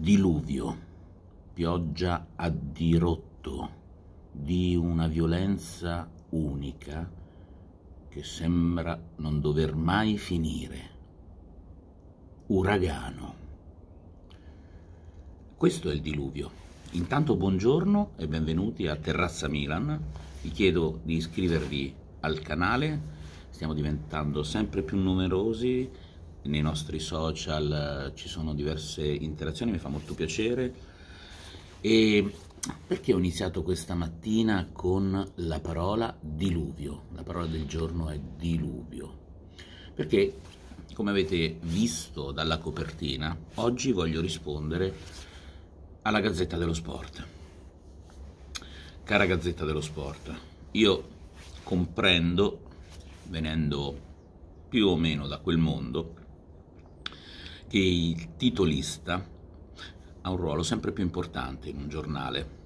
Diluvio, pioggia a dirotto di una violenza unica che sembra non dover mai finire. Uragano. Questo è il diluvio. Intanto buongiorno e benvenuti a Terrazza Milan. Vi chiedo di iscrivervi al canale, stiamo diventando sempre più numerosi nei nostri social eh, ci sono diverse interazioni, mi fa molto piacere. E perché ho iniziato questa mattina con la parola diluvio? La parola del giorno è diluvio. Perché, come avete visto dalla copertina, oggi voglio rispondere alla Gazzetta dello Sport. Cara Gazzetta dello Sport, io comprendo, venendo più o meno da quel mondo, che il titolista ha un ruolo sempre più importante in un giornale.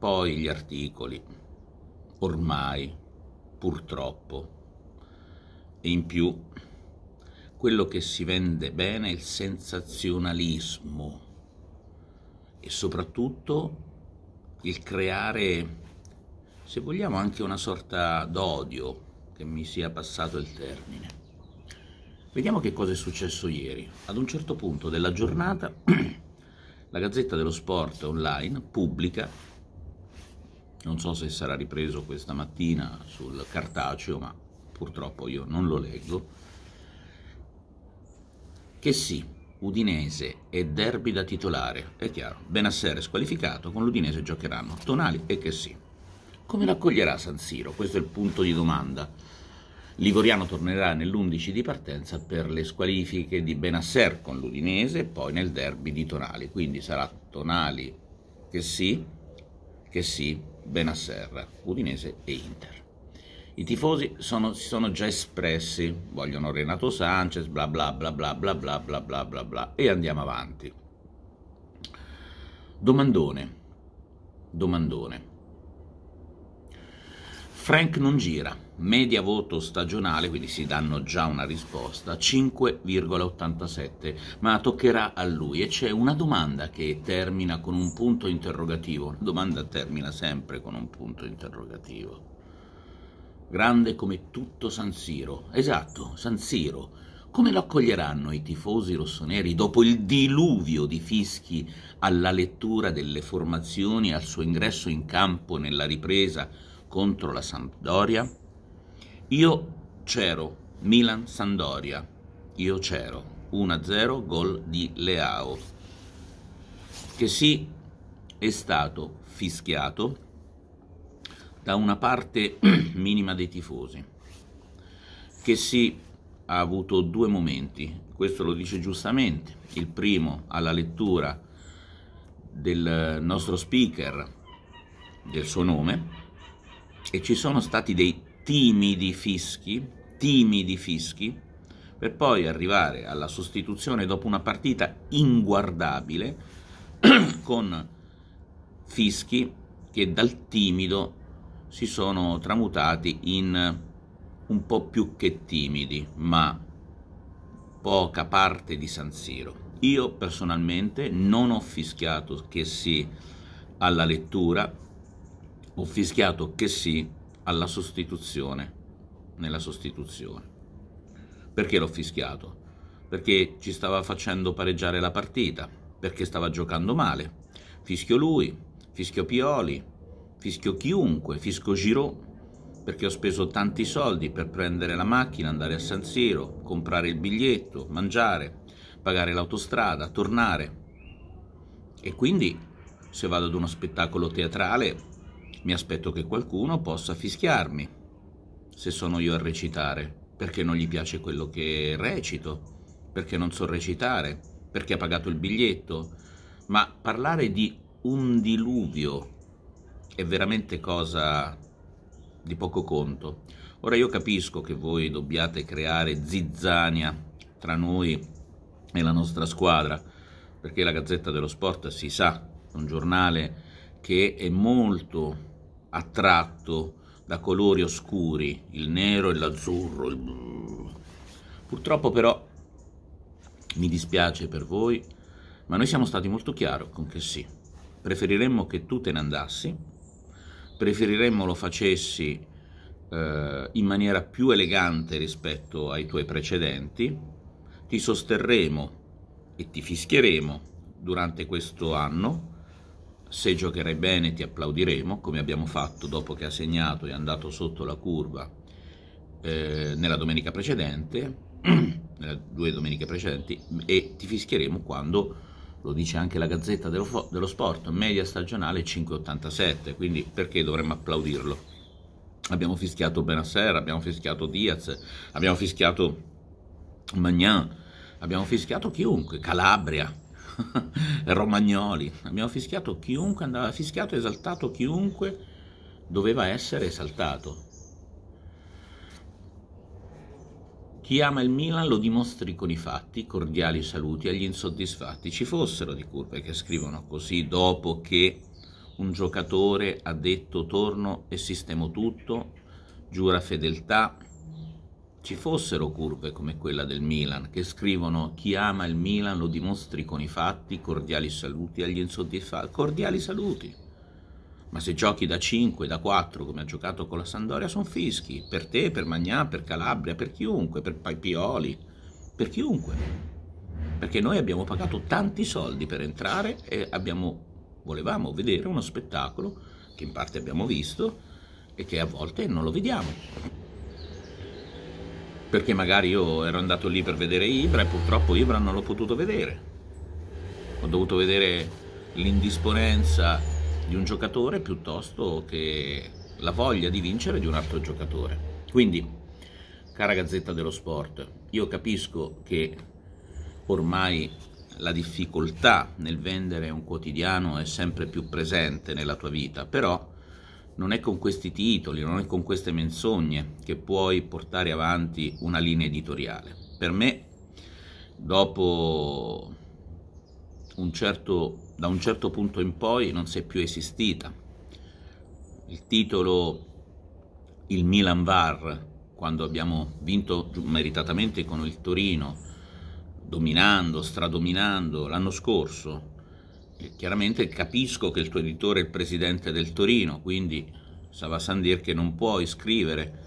Poi gli articoli, ormai, purtroppo, e in più quello che si vende bene è il sensazionalismo e soprattutto il creare, se vogliamo, anche una sorta d'odio, che mi sia passato il termine. Vediamo che cosa è successo ieri. Ad un certo punto della giornata la Gazzetta dello Sport online pubblica, non so se sarà ripreso questa mattina sul cartaceo, ma purtroppo io non lo leggo, che sì, Udinese e derby da titolare, è chiaro, Benassere squalificato, con l'Udinese giocheranno Tonali e che sì. Come l'accoglierà San Siro? Questo è il punto di domanda Livoriano tornerà nell'11 di partenza per le squalifiche di Benasser con l'Udinese e poi nel derby di Tonali, quindi sarà Tonali che sì, che sì, Benasser, Udinese e Inter. I tifosi sono, si sono già espressi, vogliono Renato Sanchez, bla bla bla bla bla bla bla bla bla bla e andiamo avanti. Domandone, domandone. Frank non gira, media voto stagionale, quindi si danno già una risposta, 5,87, ma toccherà a lui e c'è una domanda che termina con un punto interrogativo, la domanda termina sempre con un punto interrogativo. Grande come tutto San Siro, esatto, San Siro. Come lo accoglieranno i tifosi rossoneri dopo il diluvio di fischi alla lettura delle formazioni al suo ingresso in campo nella ripresa? contro la Sampdoria. Io c'ero, Milan-Sampdoria, io c'ero, 1-0 gol di Leao, che sì è stato fischiato da una parte minima dei tifosi, che sì ha avuto due momenti, questo lo dice giustamente, il primo alla lettura del nostro speaker, del suo nome, e ci sono stati dei timidi fischi, timidi fischi, per poi arrivare alla sostituzione dopo una partita inguardabile con fischi che dal timido si sono tramutati in un po' più che timidi, ma poca parte di San Siro. Io personalmente non ho fischiato che sì alla lettura ho fischiato che sì alla sostituzione, nella sostituzione. Perché l'ho fischiato? Perché ci stava facendo pareggiare la partita, perché stava giocando male. Fischio lui, fischio Pioli, fischio chiunque, fischio Giro, perché ho speso tanti soldi per prendere la macchina, andare a San Siro, comprare il biglietto, mangiare, pagare l'autostrada, tornare. E quindi se vado ad uno spettacolo teatrale mi aspetto che qualcuno possa fischiarmi se sono io a recitare, perché non gli piace quello che recito, perché non so recitare, perché ha pagato il biglietto. Ma parlare di un diluvio è veramente cosa di poco conto. Ora io capisco che voi dobbiate creare zizzania tra noi e la nostra squadra, perché la Gazzetta dello Sport si sa, è un giornale che è molto attratto da colori oscuri, il nero e l'azzurro. Il... Purtroppo però mi dispiace per voi, ma noi siamo stati molto chiari con che sì. Preferiremmo che tu te ne andassi, preferiremmo lo facessi eh, in maniera più elegante rispetto ai tuoi precedenti, ti sosterremo e ti fischieremo durante questo anno se giocherai bene ti applaudiremo, come abbiamo fatto dopo che ha segnato e è andato sotto la curva eh, nella domenica precedente, nelle due domeniche precedenti, e ti fischieremo quando, lo dice anche la Gazzetta dello, dello Sport, media stagionale 5,87, quindi perché dovremmo applaudirlo? Abbiamo fischiato Benasser, abbiamo fischiato Diaz, abbiamo fischiato Magnan, abbiamo fischiato chiunque, Calabria, Romagnoli, abbiamo fischiato chiunque, andava fischiato esaltato chiunque doveva essere esaltato. Chi ama il Milan lo dimostri con i fatti, cordiali saluti agli insoddisfatti. Ci fossero di curve che scrivono così dopo che un giocatore ha detto torno e sistemo tutto, giura fedeltà, ci fossero curve come quella del Milan, che scrivono chi ama il Milan lo dimostri con i fatti, cordiali saluti agli insoddisfatti, cordiali saluti. Ma se giochi da 5, da 4, come ha giocato con la Sandoria, sono fischi, per te, per Magnà, per Calabria, per chiunque, per Pioli, per chiunque. Perché noi abbiamo pagato tanti soldi per entrare e abbiamo, volevamo vedere uno spettacolo che in parte abbiamo visto e che a volte non lo vediamo perché magari io ero andato lì per vedere Ibra e purtroppo Ibra non l'ho potuto vedere. Ho dovuto vedere l'indisponenza di un giocatore piuttosto che la voglia di vincere di un altro giocatore. Quindi, cara Gazzetta dello Sport, io capisco che ormai la difficoltà nel vendere un quotidiano è sempre più presente nella tua vita, però non è con questi titoli, non è con queste menzogne che puoi portare avanti una linea editoriale. Per me, dopo un certo, da un certo punto in poi, non sei più esistita. Il titolo Il Milan VAR, quando abbiamo vinto meritatamente con il Torino, dominando, stradominando l'anno scorso, chiaramente capisco che il tuo editore è il presidente del Torino, quindi Sava Sandir che non puoi scrivere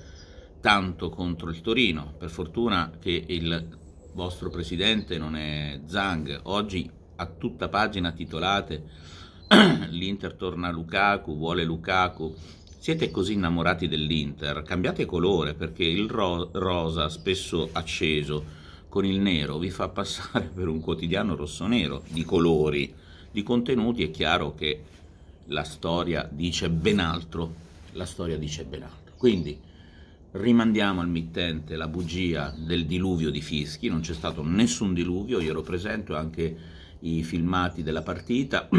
tanto contro il Torino. Per fortuna che il vostro presidente non è Zhang. oggi a tutta pagina titolate l'Inter torna a Lukaku, vuole Lukaku. Siete così innamorati dell'Inter, cambiate colore perché il ro- rosa spesso acceso con il nero vi fa passare per un quotidiano rosso-nero di colori di contenuti, è chiaro che la storia dice ben altro, la storia dice ben altro. Quindi rimandiamo al mittente la bugia del diluvio di Fischi, non c'è stato nessun diluvio, io ero presente anche i filmati della partita,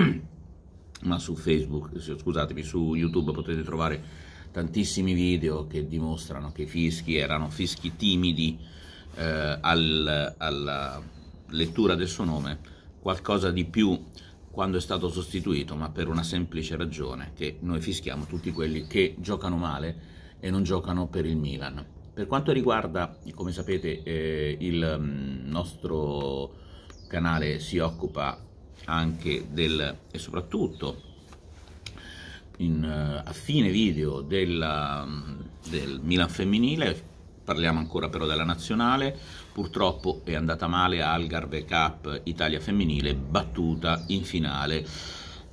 ma su Facebook, scusatemi, su YouTube potete trovare tantissimi video che dimostrano che i fischi erano fischi timidi eh, al, alla lettura del suo nome, qualcosa di più quando è stato sostituito, ma per una semplice ragione, che noi fischiamo tutti quelli che giocano male e non giocano per il Milan. Per quanto riguarda, come sapete, eh, il mm, nostro canale si occupa anche del, e soprattutto in, eh, a fine video della, mm, del Milan femminile, parliamo ancora però della nazionale, purtroppo è andata male a Algarve Cup Italia femminile, battuta in finale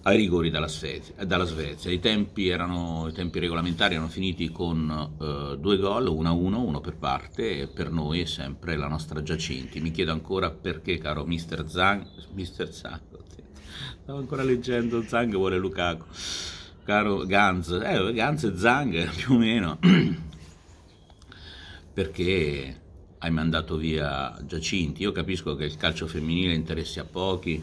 ai rigori dalla Svezia. Dalla Svezia. I, tempi erano, I, tempi regolamentari erano finiti con eh, due gol, 1-1, uno per parte, e per noi è sempre la nostra Giacinti. Mi chiedo ancora perché, caro mister Zang, mister Zang, stavo ancora leggendo, Zang vuole Lukaku, caro Gans, eh, Ganz e Zang più o meno, perché hai mandato via Giacinti. Io capisco che il calcio femminile interessi a pochi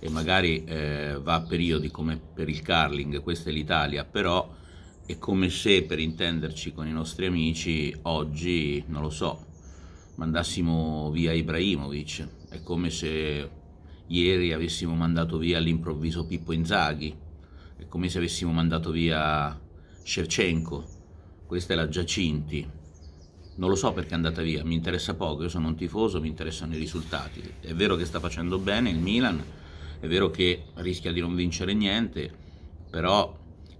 e magari eh, va a periodi come per il curling, questa è l'Italia, però è come se per intenderci con i nostri amici oggi, non lo so, mandassimo via Ibrahimovic, è come se ieri avessimo mandato via all'improvviso Pippo Inzaghi, è come se avessimo mandato via Shevchenko, questa è la Giacinti non lo so perché è andata via, mi interessa poco, io sono un tifoso, mi interessano i risultati. È vero che sta facendo bene il Milan, è vero che rischia di non vincere niente, però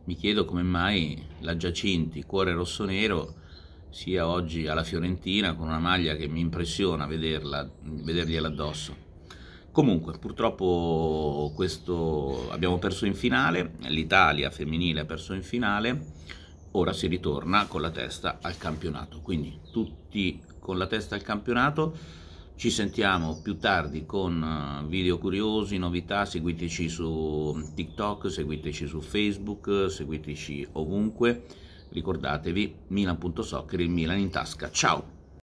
mi chiedo come mai la Giacinti, cuore rosso-nero, sia oggi alla Fiorentina con una maglia che mi impressiona vederla, vedergliela addosso. Comunque, purtroppo questo abbiamo perso in finale, l'Italia femminile ha perso in finale ora si ritorna con la testa al campionato. Quindi tutti con la testa al campionato. Ci sentiamo più tardi con eh, video curiosi, novità, seguiteci su TikTok, seguiteci su Facebook, seguiteci ovunque. Ricordatevi milan.soccer, il Milan in tasca. Ciao!